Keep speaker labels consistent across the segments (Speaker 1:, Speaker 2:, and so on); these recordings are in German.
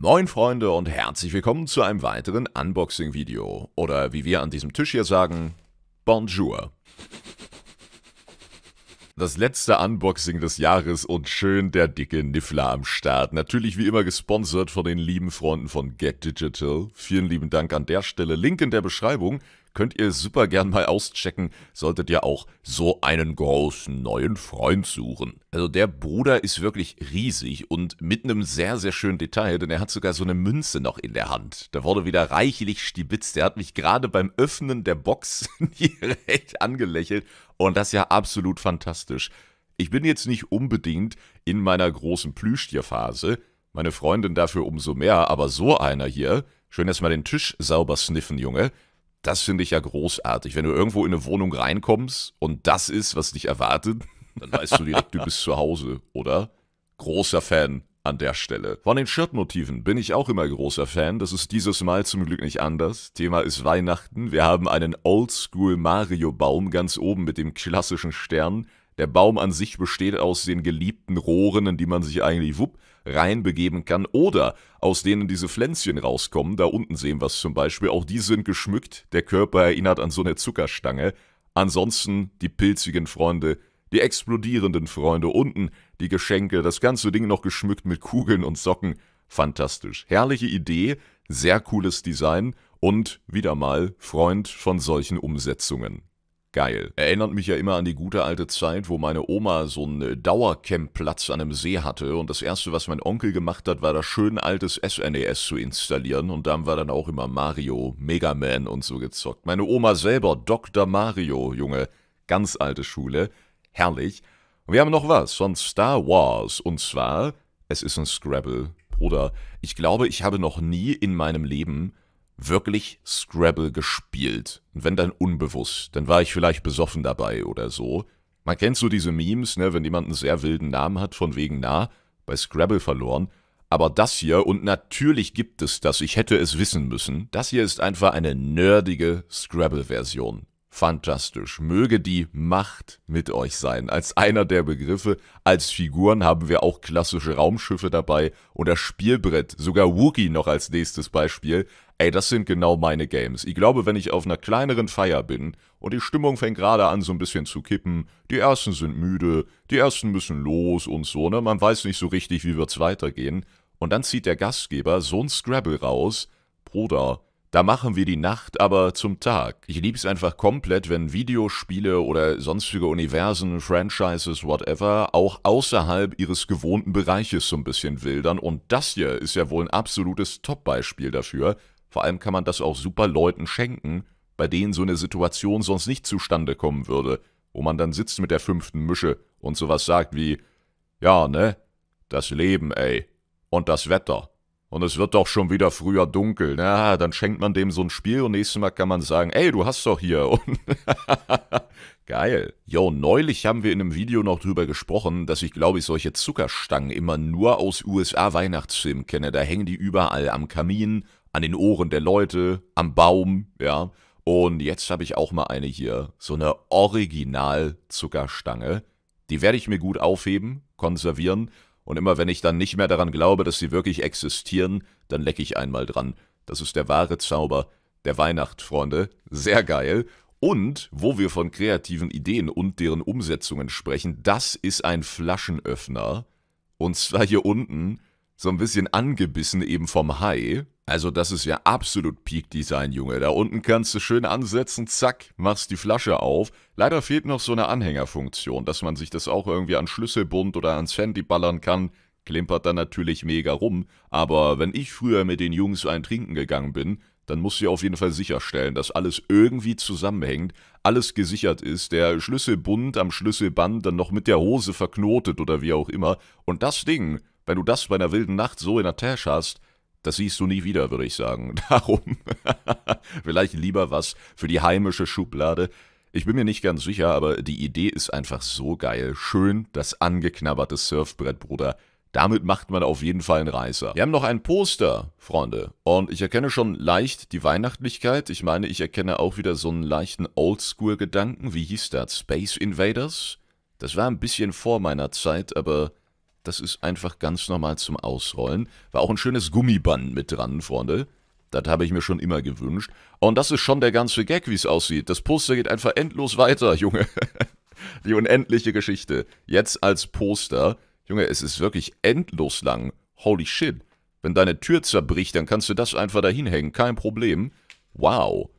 Speaker 1: Moin Freunde und herzlich willkommen zu einem weiteren Unboxing-Video. Oder wie wir an diesem Tisch hier sagen, Bonjour. Das letzte Unboxing des Jahres und schön der dicke Niffler am Start. Natürlich wie immer gesponsert von den lieben Freunden von Get Digital. Vielen lieben Dank an der Stelle. Link in der Beschreibung könnt ihr super gern mal auschecken, solltet ihr auch so einen großen neuen Freund suchen. Also der Bruder ist wirklich riesig und mit einem sehr, sehr schönen Detail, denn er hat sogar so eine Münze noch in der Hand. Da wurde wieder reichlich stibitzt. Der hat mich gerade beim Öffnen der Box direkt angelächelt und das ist ja absolut fantastisch. Ich bin jetzt nicht unbedingt in meiner großen Plüschtierphase, meine Freundin dafür umso mehr, aber so einer hier, schön erstmal den Tisch sauber sniffen, Junge, das finde ich ja großartig. Wenn du irgendwo in eine Wohnung reinkommst und das ist, was dich erwartet, dann weißt du direkt, du bist zu Hause, oder? Großer Fan an der Stelle. Von den Shirtmotiven bin ich auch immer großer Fan. Das ist dieses Mal zum Glück nicht anders. Thema ist Weihnachten. Wir haben einen Oldschool Mario Baum ganz oben mit dem klassischen Stern. Der Baum an sich besteht aus den geliebten Rohren, in die man sich eigentlich wupp reinbegeben kann oder aus denen diese Pflänzchen rauskommen. Da unten sehen wir es zum Beispiel. Auch die sind geschmückt. Der Körper erinnert an so eine Zuckerstange. Ansonsten die pilzigen Freunde, die explodierenden Freunde unten, die Geschenke, das ganze Ding noch geschmückt mit Kugeln und Socken. Fantastisch. Herrliche Idee, sehr cooles Design und wieder mal Freund von solchen Umsetzungen. Geil. Erinnert mich ja immer an die gute alte Zeit, wo meine Oma so einen äh, Dauercampplatz an einem See hatte und das erste, was mein Onkel gemacht hat, war das schön altes SNES e zu installieren und da haben wir dann auch immer Mario, Mega Man und so gezockt. Meine Oma selber, Dr. Mario, Junge, ganz alte Schule, herrlich. Und wir haben noch was von Star Wars und zwar, es ist ein Scrabble. Bruder, ich glaube, ich habe noch nie in meinem Leben wirklich Scrabble gespielt. Und wenn dann unbewusst, dann war ich vielleicht besoffen dabei oder so. Man kennt so diese Memes, ne, wenn jemand einen sehr wilden Namen hat, von wegen nah, bei Scrabble verloren. Aber das hier, und natürlich gibt es das, ich hätte es wissen müssen, das hier ist einfach eine nerdige Scrabble-Version fantastisch. Möge die Macht mit euch sein. Als einer der Begriffe, als Figuren haben wir auch klassische Raumschiffe dabei oder Spielbrett, sogar Wookie noch als nächstes Beispiel. Ey, das sind genau meine Games. Ich glaube, wenn ich auf einer kleineren Feier bin und die Stimmung fängt gerade an so ein bisschen zu kippen, die ersten sind müde, die ersten müssen los und so, ne? Man weiß nicht so richtig, wie wird's weitergehen. Und dann zieht der Gastgeber so ein Scrabble raus. Bruder, da machen wir die Nacht aber zum Tag. Ich lieb's einfach komplett, wenn Videospiele oder sonstige Universen, Franchises, whatever, auch außerhalb ihres gewohnten Bereiches so ein bisschen wildern. Und das hier ist ja wohl ein absolutes Top-Beispiel dafür. Vor allem kann man das auch super Leuten schenken, bei denen so eine Situation sonst nicht zustande kommen würde, wo man dann sitzt mit der fünften Mische und sowas sagt wie, ja, ne, das Leben, ey, und das Wetter und es wird doch schon wieder früher dunkel. Na, ne? ah, dann schenkt man dem so ein Spiel und nächstes Mal kann man sagen, ey, du hast doch hier. Und Geil. Jo, neulich haben wir in einem Video noch drüber gesprochen, dass ich glaube ich solche Zuckerstangen immer nur aus USA-Weihnachtsfilmen kenne. Da hängen die überall am Kamin, an den Ohren der Leute, am Baum, ja. Und jetzt habe ich auch mal eine hier, so eine Original-Zuckerstange. Die werde ich mir gut aufheben, konservieren und immer wenn ich dann nicht mehr daran glaube, dass sie wirklich existieren, dann lecke ich einmal dran. Das ist der wahre Zauber der Weihnacht, Freunde. Sehr geil. Und wo wir von kreativen Ideen und deren Umsetzungen sprechen, das ist ein Flaschenöffner. Und zwar hier unten, so ein bisschen angebissen eben vom Hai. Also das ist ja absolut Peak-Design, Junge. Da unten kannst du schön ansetzen, zack, machst die Flasche auf. Leider fehlt noch so eine Anhängerfunktion, dass man sich das auch irgendwie an Schlüsselbund oder ans Handy ballern kann. Klimpert dann natürlich mega rum, aber wenn ich früher mit den Jungs ein Trinken gegangen bin, dann musst du auf jeden Fall sicherstellen, dass alles irgendwie zusammenhängt, alles gesichert ist, der Schlüsselbund am Schlüsselband dann noch mit der Hose verknotet oder wie auch immer. Und das Ding, wenn du das bei einer wilden Nacht so in der Tasche hast, das siehst du nie wieder, würde ich sagen. Darum vielleicht lieber was für die heimische Schublade. Ich bin mir nicht ganz sicher, aber die Idee ist einfach so geil. Schön, das angeknabberte Surfbrett, Bruder. Damit macht man auf jeden Fall einen Reißer. Wir haben noch ein Poster, Freunde. Und ich erkenne schon leicht die Weihnachtlichkeit. Ich meine, ich erkenne auch wieder so einen leichten Oldschool-Gedanken. Wie hieß das? Space Invaders? Das war ein bisschen vor meiner Zeit, aber das ist einfach ganz normal zum Ausrollen. War auch ein schönes Gummiband mit dran, Freunde. Das habe ich mir schon immer gewünscht. Und das ist schon der ganze Gag, wie es aussieht. Das Poster geht einfach endlos weiter, Junge. Die unendliche Geschichte. Jetzt als Poster. Junge, es ist wirklich endlos lang. Holy shit. Wenn deine Tür zerbricht, dann kannst du das einfach dahin hängen. Kein Problem. Wow.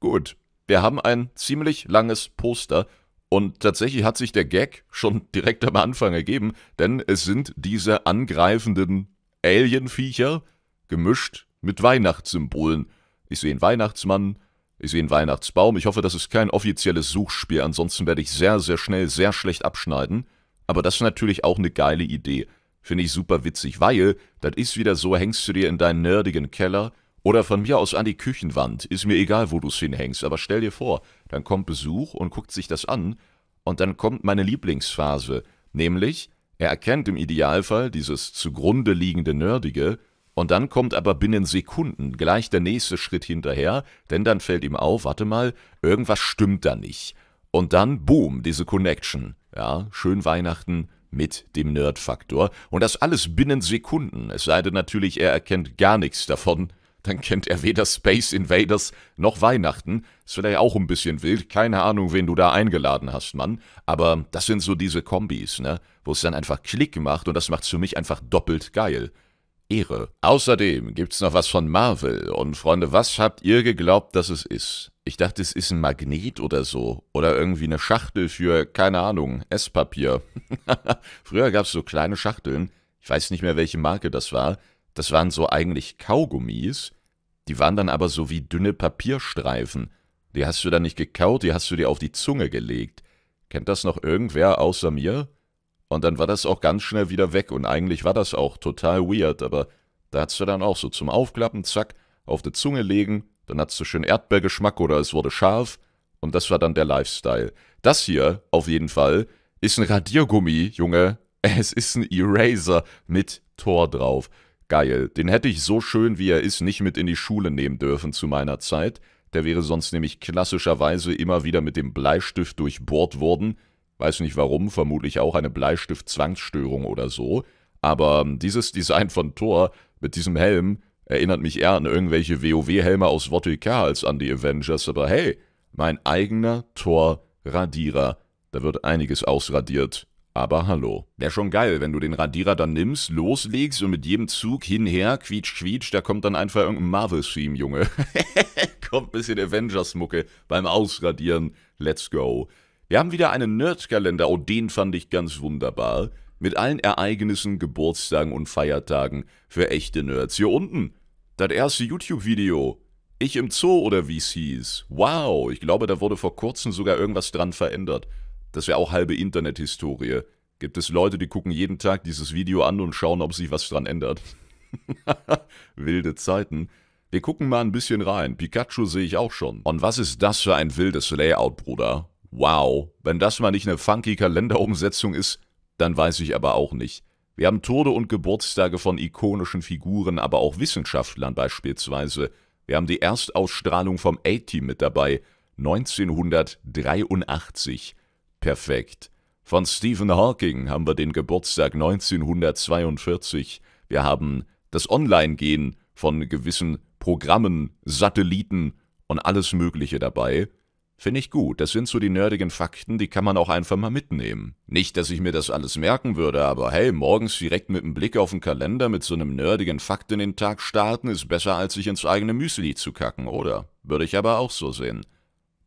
Speaker 1: Gut. Wir haben ein ziemlich langes Poster und tatsächlich hat sich der Gag schon direkt am Anfang ergeben, denn es sind diese angreifenden Alienviecher gemischt mit Weihnachtssymbolen. Ich sehe einen Weihnachtsmann, ich sehe einen Weihnachtsbaum. Ich hoffe, das ist kein offizielles Suchspiel, ansonsten werde ich sehr, sehr schnell sehr schlecht abschneiden. Aber das ist natürlich auch eine geile Idee. Finde ich super witzig, weil das ist wieder so, hängst du dir in deinen nerdigen Keller oder von mir aus an die Küchenwand, ist mir egal, wo du's hinhängst, aber stell dir vor, dann kommt Besuch und guckt sich das an, und dann kommt meine Lieblingsphase, nämlich er erkennt im Idealfall dieses zugrunde liegende Nerdige, und dann kommt aber binnen Sekunden gleich der nächste Schritt hinterher, denn dann fällt ihm auf, warte mal, irgendwas stimmt da nicht. Und dann, boom, diese Connection. Ja, schön Weihnachten mit dem Nerdfaktor. Und das alles binnen Sekunden, es sei denn natürlich, er erkennt gar nichts davon, dann kennt er weder Space Invaders noch Weihnachten. Ist vielleicht auch ein bisschen wild. Keine Ahnung, wen du da eingeladen hast, Mann. Aber das sind so diese Kombis, ne? Wo es dann einfach Klick macht und das macht's für mich einfach doppelt geil. Ehre. Außerdem gibt's noch was von Marvel. Und Freunde, was habt ihr geglaubt, dass es ist? Ich dachte, es ist ein Magnet oder so. Oder irgendwie eine Schachtel für, keine Ahnung, Esspapier. Früher gab's so kleine Schachteln. Ich weiß nicht mehr, welche Marke das war. Das waren so eigentlich Kaugummis, die waren dann aber so wie dünne Papierstreifen. Die hast du dann nicht gekaut, die hast du dir auf die Zunge gelegt. Kennt das noch irgendwer außer mir? Und dann war das auch ganz schnell wieder weg und eigentlich war das auch total weird, aber da hattest du dann auch so zum Aufklappen, zack, auf die Zunge legen, dann hattest du schön Erdbeergeschmack oder es wurde scharf und das war dann der Lifestyle. Das hier, auf jeden Fall, ist ein Radiergummi, Junge. Es ist ein Eraser mit Tor drauf. Geil, den hätte ich so schön wie er ist nicht mit in die Schule nehmen dürfen zu meiner Zeit. Der wäre sonst nämlich klassischerweise immer wieder mit dem Bleistift durchbohrt worden. Weiß nicht warum, vermutlich auch eine Bleistift-Zwangsstörung oder so. Aber ähm, dieses Design von Thor mit diesem Helm erinnert mich eher an irgendwelche WoW-Helme aus Vottika als an die Avengers. Aber hey, mein eigener Thor-Radierer. Da wird einiges ausradiert. Aber hallo. Wäre schon geil, wenn du den Radierer dann nimmst, loslegst und mit jedem Zug hinher, quietsch, quietsch, da kommt dann einfach irgendein marvel stream Junge. kommt ein bisschen Avengers-Mucke beim Ausradieren. Let's go. Wir haben wieder einen Nerd-Kalender, oh, den fand ich ganz wunderbar. Mit allen Ereignissen, Geburtstagen und Feiertagen für echte Nerds. Hier unten, das erste YouTube-Video. Ich im Zoo oder wie es hieß. Wow, ich glaube, da wurde vor kurzem sogar irgendwas dran verändert. Das wäre auch halbe Internethistorie. Gibt es Leute, die gucken jeden Tag dieses Video an und schauen, ob sich was dran ändert. Wilde Zeiten. Wir gucken mal ein bisschen rein. Pikachu sehe ich auch schon. Und was ist das für ein wildes Layout, Bruder? Wow. Wenn das mal nicht eine funky Kalenderumsetzung ist, dann weiß ich aber auch nicht. Wir haben Tode und Geburtstage von ikonischen Figuren, aber auch Wissenschaftlern beispielsweise. Wir haben die Erstausstrahlung vom A-Team mit dabei, 1983. Perfekt. Von Stephen Hawking haben wir den Geburtstag 1942. Wir haben das Online-Gehen von gewissen Programmen, Satelliten und alles Mögliche dabei. Finde ich gut. Das sind so die nerdigen Fakten, die kann man auch einfach mal mitnehmen. Nicht, dass ich mir das alles merken würde, aber hey, morgens direkt mit einem Blick auf den Kalender mit so einem nerdigen Fakt in den Tag starten, ist besser, als sich ins eigene Müsli zu kacken, oder? Würde ich aber auch so sehen.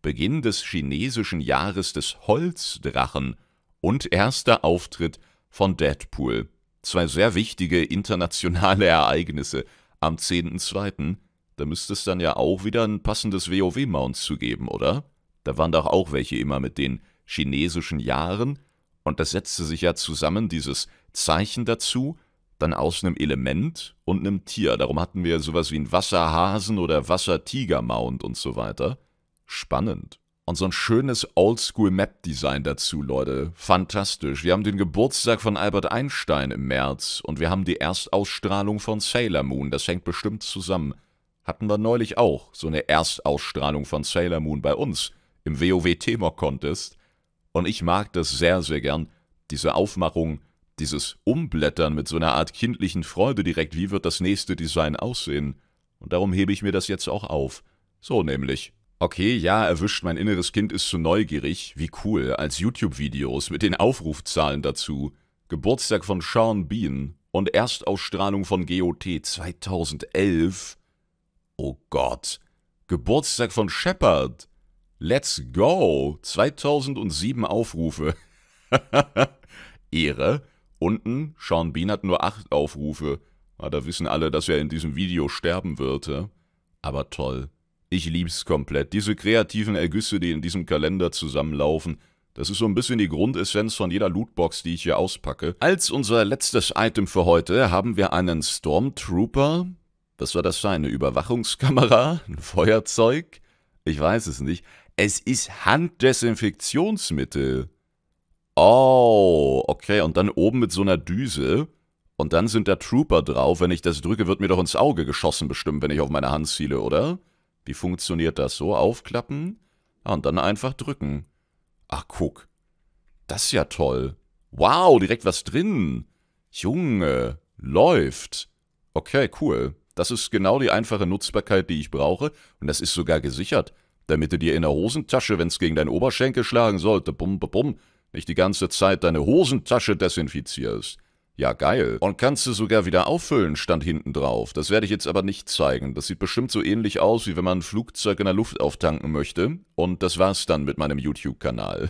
Speaker 1: Beginn des chinesischen Jahres des Holzdrachen und erster Auftritt von Deadpool. Zwei sehr wichtige internationale Ereignisse am 10.2. Da müsste es dann ja auch wieder ein passendes WoW-Mount zu geben, oder? Da waren doch auch welche immer mit den chinesischen Jahren und das setzte sich ja zusammen, dieses Zeichen dazu, dann aus einem Element und einem Tier. Darum hatten wir sowas wie ein Wasserhasen oder Wassertiger-Mount und so weiter. Spannend. Und so ein schönes Oldschool-Map-Design dazu, Leute. Fantastisch. Wir haben den Geburtstag von Albert Einstein im März und wir haben die Erstausstrahlung von Sailor Moon. Das hängt bestimmt zusammen. Hatten wir neulich auch so eine Erstausstrahlung von Sailor Moon bei uns im WoW-Thema-Contest. Und ich mag das sehr, sehr gern. Diese Aufmachung, dieses Umblättern mit so einer Art kindlichen Freude direkt. Wie wird das nächste Design aussehen? Und darum hebe ich mir das jetzt auch auf. So nämlich. Okay, ja, erwischt, mein inneres Kind ist zu neugierig. Wie cool, als YouTube-Videos mit den Aufrufzahlen dazu. Geburtstag von Sean Bean und Erstausstrahlung von GOT 2011. Oh Gott. Geburtstag von Shepard. Let's go. 2007 Aufrufe. Ehre. Unten, Sean Bean hat nur 8 Aufrufe. Ja, ah, da wissen alle, dass er in diesem Video sterben würde. Aber toll. Ich lieb's komplett. Diese kreativen Ergüsse, die in diesem Kalender zusammenlaufen, das ist so ein bisschen die Grundessenz von jeder Lootbox, die ich hier auspacke. Als unser letztes Item für heute haben wir einen Stormtrooper. Was war das für eine Überwachungskamera? Ein Feuerzeug? Ich weiß es nicht. Es ist Handdesinfektionsmittel. Oh, okay. Und dann oben mit so einer Düse. Und dann sind da Trooper drauf. Wenn ich das drücke, wird mir doch ins Auge geschossen bestimmt, wenn ich auf meine Hand ziele, oder? Wie funktioniert das so? Aufklappen ja, und dann einfach drücken. Ach, guck. Das ist ja toll. Wow, direkt was drin. Junge, läuft. Okay, cool. Das ist genau die einfache Nutzbarkeit, die ich brauche. Und das ist sogar gesichert, damit du dir in der Hosentasche, wenn es gegen deinen Oberschenkel schlagen sollte, bum, bum, bum, nicht die ganze Zeit deine Hosentasche desinfizierst. Ja, geil. Und kannst du sogar wieder auffüllen, stand hinten drauf. Das werde ich jetzt aber nicht zeigen. Das sieht bestimmt so ähnlich aus, wie wenn man ein Flugzeug in der Luft auftanken möchte. Und das war's dann mit meinem YouTube-Kanal.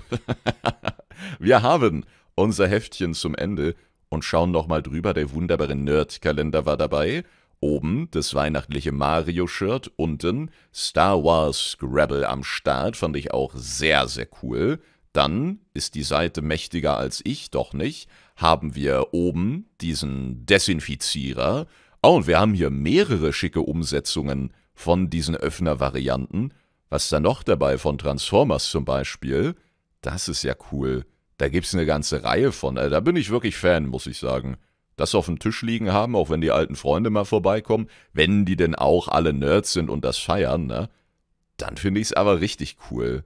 Speaker 1: Wir haben unser Heftchen zum Ende und schauen nochmal drüber. Der wunderbare Nerd-Kalender war dabei. Oben das weihnachtliche Mario-Shirt, unten Star Wars Scrabble am Start, fand ich auch sehr, sehr cool dann ist die Seite mächtiger als ich, doch nicht, haben wir oben diesen Desinfizierer. Oh, und wir haben hier mehrere schicke Umsetzungen von diesen Öffner-Varianten. Was ist da noch dabei von Transformers zum Beispiel? Das ist ja cool. Da gibt es eine ganze Reihe von. Äh, da bin ich wirklich Fan, muss ich sagen. Das auf dem Tisch liegen haben, auch wenn die alten Freunde mal vorbeikommen, wenn die denn auch alle Nerds sind und das feiern, ne? Dann finde ich es aber richtig cool.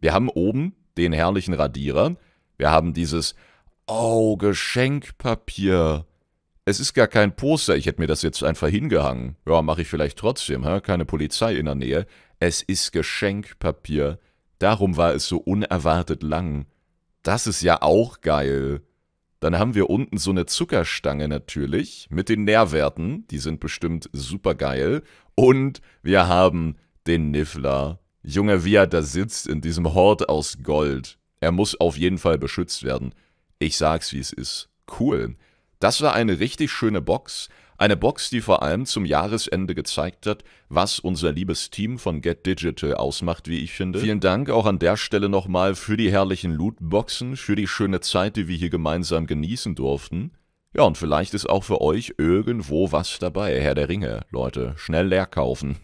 Speaker 1: Wir haben oben den herrlichen Radierer, wir haben dieses Oh, Geschenkpapier. Es ist gar kein Poster, ich hätte mir das jetzt einfach hingehangen. Ja, mache ich vielleicht trotzdem, hä? keine Polizei in der Nähe. Es ist Geschenkpapier. Darum war es so unerwartet lang. Das ist ja auch geil. Dann haben wir unten so eine Zuckerstange natürlich mit den Nährwerten, die sind bestimmt super geil. Und wir haben den Niffler. Junge, wie er da sitzt in diesem Hort aus Gold. Er muss auf jeden Fall beschützt werden. Ich sag's, wie es ist. Cool. Das war eine richtig schöne Box. Eine Box, die vor allem zum Jahresende gezeigt hat, was unser liebes Team von Get Digital ausmacht, wie ich finde. Vielen Dank auch an der Stelle nochmal für die herrlichen Lootboxen, für die schöne Zeit, die wir hier gemeinsam genießen durften. Ja, und vielleicht ist auch für euch irgendwo was dabei. Herr der Ringe, Leute, schnell leer kaufen.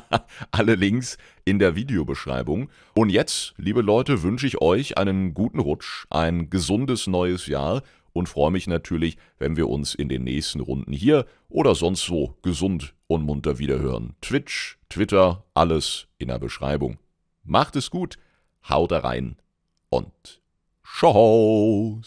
Speaker 1: Alle Links in der Videobeschreibung. Und jetzt, liebe Leute, wünsche ich euch einen guten Rutsch, ein gesundes neues Jahr und freue mich natürlich, wenn wir uns in den nächsten Runden hier oder sonst wo gesund und munter wiederhören. Twitch, Twitter, alles in der Beschreibung. Macht es gut, haut rein und tschau!